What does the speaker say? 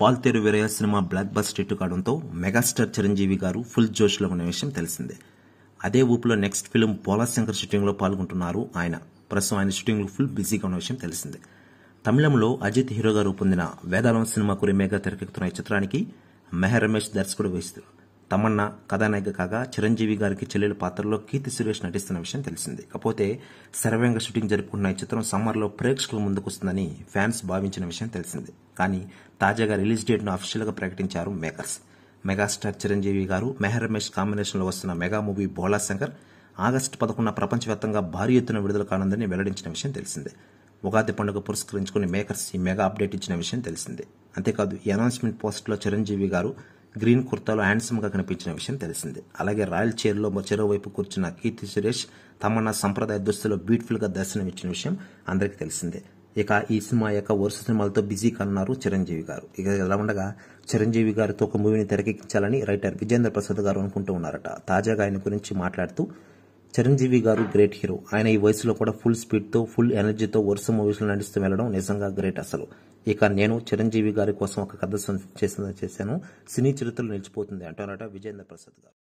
పాల్తేరు Veerayya cinema blockbuster hit కావడంతో megastar Chiranjeevi గారు full జోష్లో ఉన్న విషయం తెలిసిందే అదే ఊపులో నెక్స్ట్ ఫిల్మ్ పోలాశంకర్ షూటింగ్లో పాల్గొంటున్నారు ఆయన ప్రస్తుతం ఆయన షూటింగ్లో ఫుల్ బిజీగా ఉన్న విషయం తెలిసిందే తమిళంలో అజిత్ హీరోగా రూపొందిన వేదాలం సినిమాకు రిమేగా తెరకెక్కుతున్న ఈ చిత్రానికి మెహర్ రమేష్ దర్శకుడు వేస్తున్నారు తమన్నా కథానాయిక కాగా చిరంజీవి గారికి చెల్లెల పాత్రలో కీర్తి సురేష్ నటిస్తున్న విషయం తెలిసింది కాకపోతే సర్వేంగ షూటింగ్ జరుపుకున్న ఈ చిత్రం సమ్మర్లో ప్రేక్షకుల ముందుకొస్తుందని ఫ్యాన్స్ భావించిన విషయం తెలిసింది కానీ తాజాగా రిలీజ్ డేట్ను అఫీషియల్గా ప్రకటించారు మేకర్స్ మెగాస్టార్ చిరంజీవి గారు మెహర్ రమేష్ కాంబినేషన్లో వస్తున్న mega movie Bhola Shankar August పదకొండున ప్రపంచవ్యాప్తంగా భారీ ఎత్తున విడుదల కానుందని వెల్లడించిన విషయం తెలిసిందే ఉగాది పండుగ పురస్కరించుకుని మేకర్స్ ఈ మెగా అప్డేట్ ఇచ్చిన విషయం తెలిసిందే అంతేకాదు ఈ అనౌన్స్మెంట్ పోస్ట్లో చిరంజీవి గారు గ్రీన్ కుర్తాలో హ్యాండ్సమ్గా కనిపించిన విషయం తెలిసింది అలాగే రాయల్ చైర్లో చెరోవైపు కూర్చున్న కీర్తి సురేష్ తమన్నా సంప్రదాయ దుస్తులో బ్యూటిఫుల్గా దర్శనమిచ్చిన విషయం అందరికి తెలిసిందే ఇక ఈ సినిమా యొక్క వరుస సినిమాలతో బిజీ కానున్నారు చిరంజీవి గారు ఇక ఎలా ఉండగా చిరంజీవి గారితో ఒక మూవీని తెరకెక్కించాలని రైటర్ విజేంద్ర ప్రసాద్ గారు అనుకుంటూ ఉన్నారట తాజాగా ఆయన గురించి మాట్లాడుతూ చిరంజీవి గారు గ్రేట్ హీరో ఆయన ఈ వయసులో కూడా ఫుల్ స్పీడ్తో ఫుల్ ఎనర్జీతో వరుస మూవీస్లో నడుస్తూ వెళ్ళడం నిజంగా గ్రేట్ అసలు ఇక నేను చిరంజీవి గారి కోసం ఒక కథ చేసిన చేశాను సినీ చరిత్రలో నిలిచిపోతుంది అంటారట విజేంద్ర ప్రసాద్ గారు